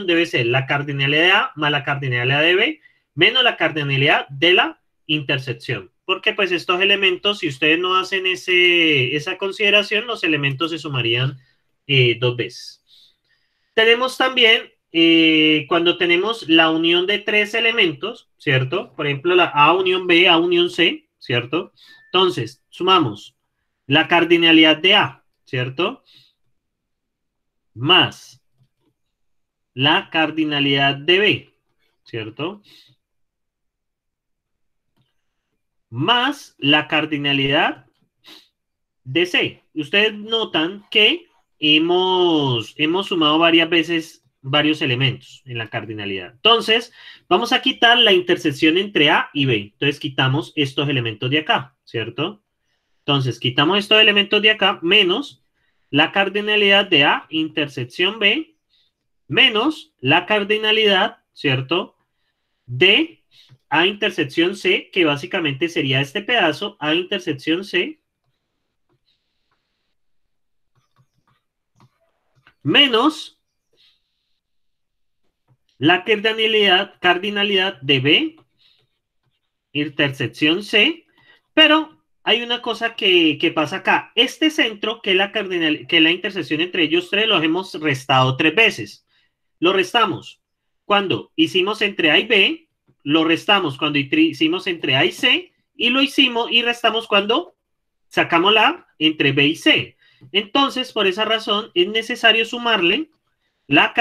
debe ser la cardinalidad de A más la cardinalidad de B menos la cardinalidad de la intersección. Porque pues estos elementos, si ustedes no hacen esa consideración, los elementos se sumarían eh, dos veces. Tenemos también eh, cuando tenemos la unión de tres elementos, ¿cierto? Por ejemplo, la A unión B, A unión C, ¿cierto? Entonces, sumamos la cardinalidad de A, ¿cierto? Más la cardinalidad de B, ¿cierto? Más la cardinalidad de C. Ustedes notan que hemos, hemos sumado varias veces varios elementos en la cardinalidad. Entonces, vamos a quitar la intersección entre A y B. Entonces, quitamos estos elementos de acá, ¿cierto? Entonces, quitamos estos elementos de acá, menos la cardinalidad de A intersección B menos la cardinalidad, ¿cierto? De A intersección C, que básicamente sería este pedazo, A intersección C, menos la cardinalidad, cardinalidad de B, intersección C, pero hay una cosa que, pasa acá. Este centro, que la, que es la intersección entre ellos tres, lo hemos restado tres veces lo restamos. Cuando hicimos entre A y B, lo restamos cuando hicimos entre A y C, y lo hicimos y restamos cuando sacamos la entre B y C. Entonces, por esa razón, es necesario sumarle la,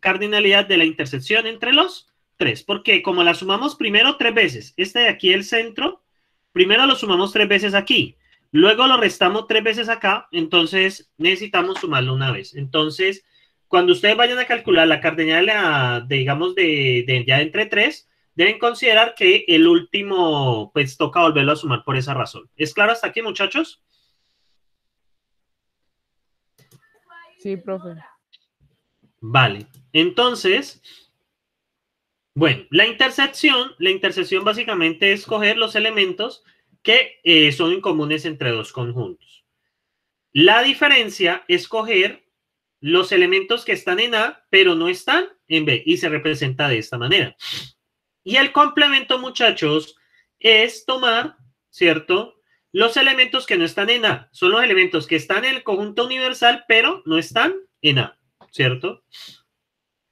cardinalidad de la intersección entre los tres, porque como la sumamos primero tres veces, este de aquí, el centro, primero lo sumamos tres veces aquí, luego lo restamos tres veces acá, entonces necesitamos sumarlo una vez. Entonces, cuando ustedes vayan a calcular la cardenal, digamos, de, ya entre tres, deben considerar que el último, pues toca volverlo a sumar por esa razón. ¿Es claro hasta aquí, muchachos? Sí, profe. Vale. Entonces, bueno, la intersección, la intersección básicamente es coger los elementos que eh, son incomunes entre dos conjuntos. La diferencia es coger los elementos que están en A, pero no están en B, y se representa de esta manera. Y el complemento, muchachos, es tomar, ¿cierto? Los elementos que no están en A, son los elementos que están en el conjunto universal, pero no están en A, ¿cierto?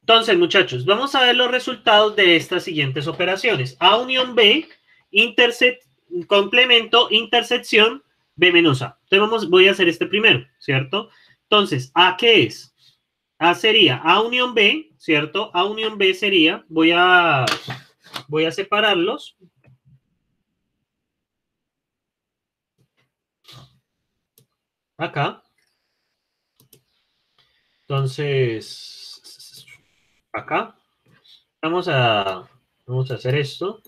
Entonces, muchachos, vamos a ver los resultados de estas siguientes operaciones. A unión B, intersect, complemento, intersección, B menos A. Entonces, vamos, voy a hacer este primero, ¿cierto? Entonces, ¿A qué es? A sería A unión B, ¿cierto? A unión B sería, voy a, voy a separarlos. Acá. Entonces, acá. Vamos a, vamos a hacer esto.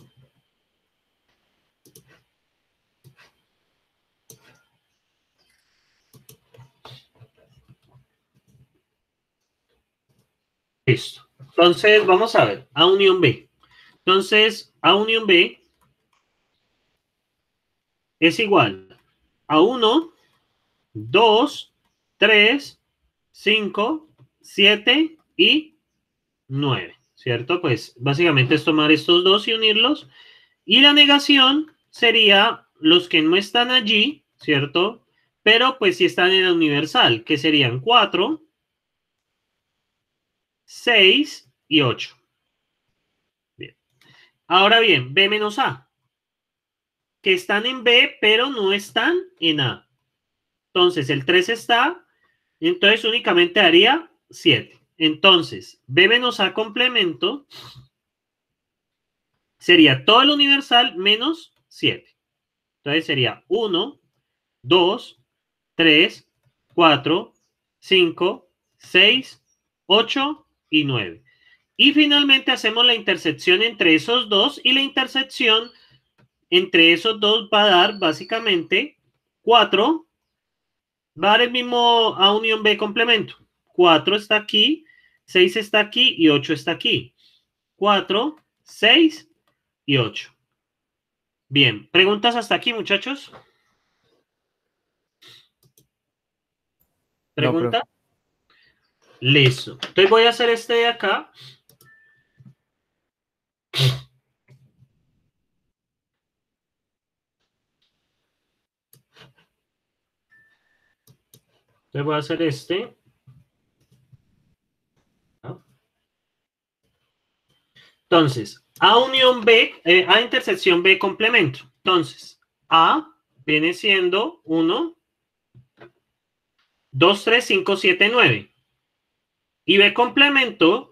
Entonces, vamos a ver, a unión B. Entonces, a unión B es igual a 1, 2, 3, 5, 7 y 9, ¿cierto? Pues básicamente es tomar estos dos y unirlos. Y la negación sería los que no están allí, ¿cierto? Pero pues si están en la universal, que serían 4, 6 y 8. Bien. Ahora bien, B menos A. Que están en B, pero no están en A. Entonces, el 3 está, entonces únicamente haría 7. Entonces, B menos A complemento sería todo el universal menos 7. Entonces sería 1, 2, 3, 4, 5, 6, 8, y 9. Y finalmente hacemos la intersección entre esos dos y la intersección entre esos dos va a dar básicamente 4, va a dar el mismo A unión B complemento. 4 está aquí, 6 está aquí y 8 está aquí. 4, 6 y 8. Bien, ¿preguntas hasta aquí, muchachos? ¿Preguntas? Listo. Entonces voy a hacer este de acá. Entonces voy a hacer este. Entonces, A unión B, eh, A intersección B complemento. Entonces, A viene siendo 1, 2, 3, 5, 7, 9. Y B complemento,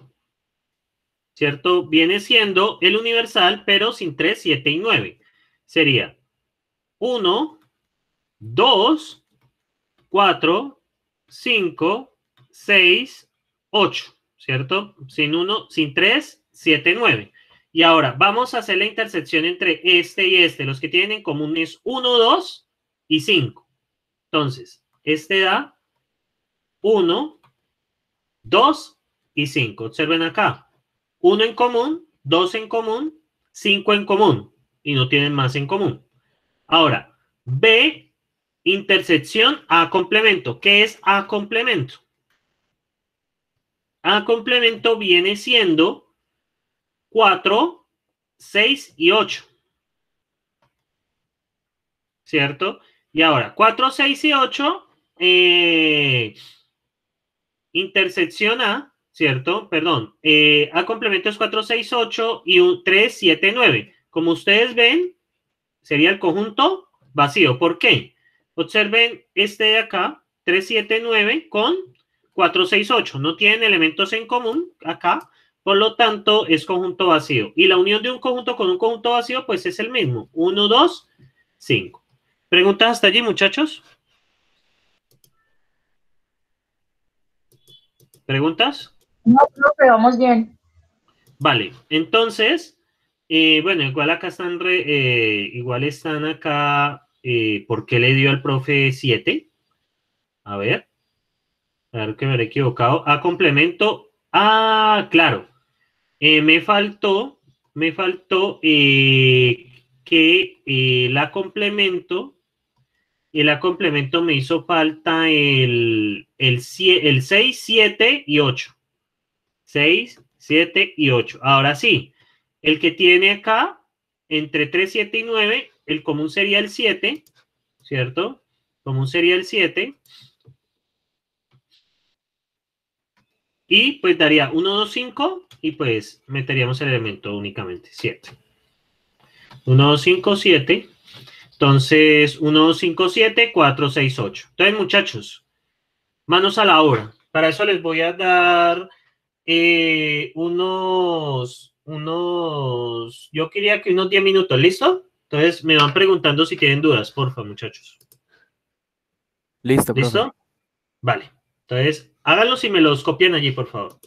¿cierto? Viene siendo el universal, pero sin 3, 7 y 9. Sería 1, 2, 4, 5, 6, 8, ¿cierto? Sin 1, sin 3, 7, 9. Y ahora vamos a hacer la intersección entre este y este. Los que tienen en común es 1, 2 y 5. Entonces, este da 1, 2 y 5. Observen acá. 1 en común, 2 en común, 5 en común. Y no tienen más en común. Ahora, B intersección A complemento. ¿Qué es A complemento? A complemento viene siendo 4, 6 y 8. ¿Cierto? Y ahora, 4, 6 y 8, eh, intersección A, ¿cierto? Perdón, eh, A complementos 4, 6, 8 y un 3, 7, 9. Como ustedes ven, sería el conjunto vacío. ¿Por qué? Observen este de acá, 3, 7, 9 con 4, 6, 8. No tienen elementos en común acá, por lo tanto es conjunto vacío. Y la unión de un conjunto con un conjunto vacío pues es el mismo, 1, 2, 5. ¿Preguntas hasta allí muchachos? ¿Preguntas? No, no, pero vamos bien. Vale, entonces, eh, bueno, igual acá están, eh, igual están acá, eh, ¿por qué le dio al profe 7? A ver, a que me he equivocado. A complemento, ah, claro, me faltó, me faltó que la complemento y la complemento me hizo falta el, el, el 6, 7 y 8. 6, 7 y 8. Ahora sí, el que tiene acá entre 3, 7 y 9, el común sería el 7, ¿cierto? Común sería el 7. Y pues daría 1, 2, 5 y pues meteríamos el elemento únicamente 7. 1, 2, 5, 7. Entonces, 1, 5, 7, 4, 6, 8. Entonces, muchachos, manos a la obra. Para eso les voy a dar eh, unos, unos, yo quería que unos 10 minutos, ¿listo? Entonces, me van preguntando si tienen dudas, porfa, muchachos. Listo, ¿Listo? Vale. Entonces, háganlos y me los copian allí, por favor.